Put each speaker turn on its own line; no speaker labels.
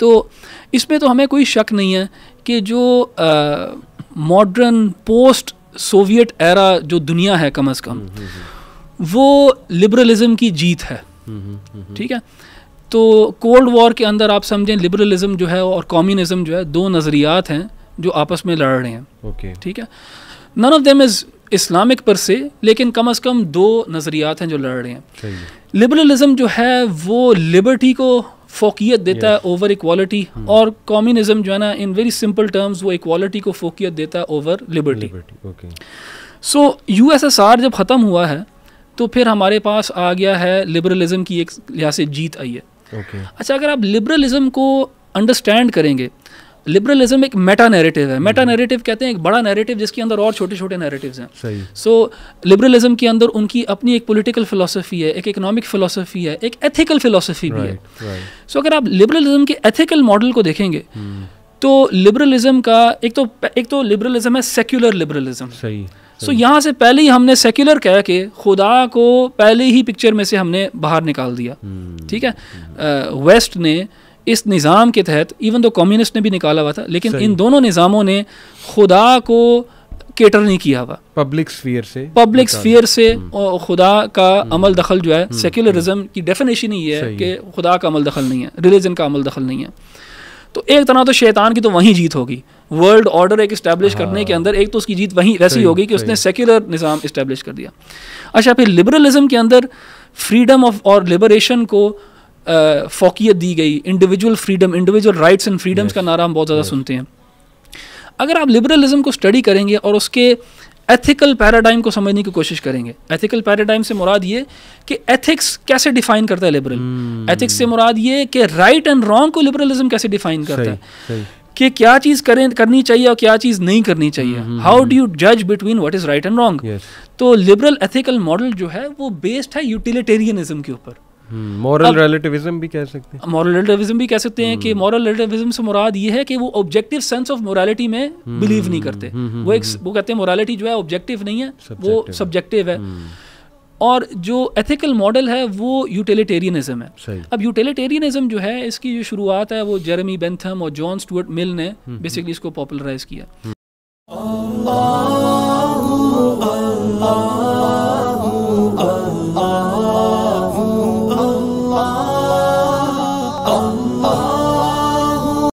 तो इसमें तो हमें कोई शक नहीं है कि जो मॉडर्न पोस्ट सोवियत एरा जो दुनिया है कम अज़ कम हम्म, हम्म, हम्म। वो लिबरलिज़म की जीत है ठीक है तो कोल्ड वॉर के अंदर आप समझें लिबरलिज़म जो है और कॉम्युनिज़्म जो है दो नज़रियात हैं जो आपस में लड़ रहे हैं okay. ठीक है none of them is Islamic per se लेकिन कम अज़ कम दो नज़रियात हैं जो लड़ रहे हैं लिबरलिज़्म जो है वो लिबर्टी को फोकियत देता है ओवर इक्वालिटी hmm. और कम्युनिज्म जो है ना इन वेरी सिंपल टर्म्स वो इक्वालिटी को फोकियत देता है ओवर लिबर्टी सो यू जब ख़त्म हुआ है तो फिर हमारे पास आ गया है लिबरलिज्म की एक लिहाज से जीत आई है okay. अच्छा अगर आप लिबरलिज्म को अंडरस्टैंड करेंगे लिबरलिज्म एक मेटा नैरेटिव है मेटा हम्म। नैरेटिव कहते हैं एक बड़ा नैरेटिव जिसके अंदर और छोटे छोटे नैरेटिव्स हैं सो लिबरलिज्म के अंदर उनकी अपनी एक पॉलिटिकल फिलोसफी है एक इकोनॉमिक फिलोसफी है एक एथिकल फिलोसफी भी है सो अगर आप लिबरलिज्म के एथिकल मॉडल को देखेंगे हम्म। तो लिबरलिज्म का एक तो एक तो लिबरलिज्म है सेक्युलर लिबरलिज्म सही सो so, यहाँ से पहले ही हमने सेक्युलर कह के खुदा को पहले ही पिक्चर में से हमने बाहर निकाल दिया हम्म। ठीक है वेस्ट ने इस निज़ाम के तहत इवन तो कम्युनिस्ट ने भी निकाला हुआ था लेकिन इन दोनों निज़ामों ने खुदा को केटर नहीं किया हुआ पब्लिक स्फीयर से पब्लिक स्फीयर से हम्म। खुदा का हम्म। अमल दखल जो है सेक्युलरिज्म हम्म। की डेफिनेशन ही है कि खुदा का अमल दखल नहीं है रिलीजन का अमल दखल नहीं है तो एक तरह तो शैतान की तो वहीं जीत होगी वर्ल्ड ऑर्डर एक इस्टेब्लिश हाँ। करने के अंदर एक तो उसकी जीत वहीं वैसी होगी कि उसने सेक्युलर निज़ाम इस्टेब्लिश कर दिया अच्छा फिर लिबरलिज्म के अंदर फ्रीडम ऑफ और लिबरेशन को फोकियत दी गई individual freedom individual rights and freedoms का नारा हम बहुत ज़्यादा सुनते हैं अगर आप लिबरलिज्म को स्टडी करेंगे और उसके एथिकल पैराडाइम को समझने की कोशिश करेंगे एथिकल पैराडाइम से मुराद ये कि एथिक्स कैसे डिफाइन करता है लिबरल hmm. एथिक्स से मुराद ये कि राइट एंड रॉन्ग को लिबरलिज्म कैसे डिफाइन करता है कि क्या चीज़ करें करनी चाहिए और क्या चीज़ नहीं करनी चाहिए हाउ डू यू जज between what is right and wrong तो लिबरल एथिकल मॉडल जो है वो बेस्ड है यूटिलिटेरियनिज्म के ऊपर मॉरल रिलेटिविज्म भी कह सकते हैं मॉरल रिलेटिविज्म भी कह सकते हैं कि मॉरल रिलेटिविज्म से मुराद ये है कि वो ऑब्जेक्टिव सेंस ऑफ मोरालिटी में बिलीव हम्म, नहीं करते हम्म, हम्म, वो एक वो कहते हैं मोरालिटी जो है ऑब्जेक्टिव नहीं है वो सब्जेक्टिव है और जो एथिकल मॉडल है वो यूटिलिटेरियनिज्म है अब यूटिलिटेरियनिज्म जो है इसकी जो शुरुआत है वो जेरेमी बेंथम और जॉन स्टूअर्ट मिल ने बेसिकली इसको पॉपुलराइज किया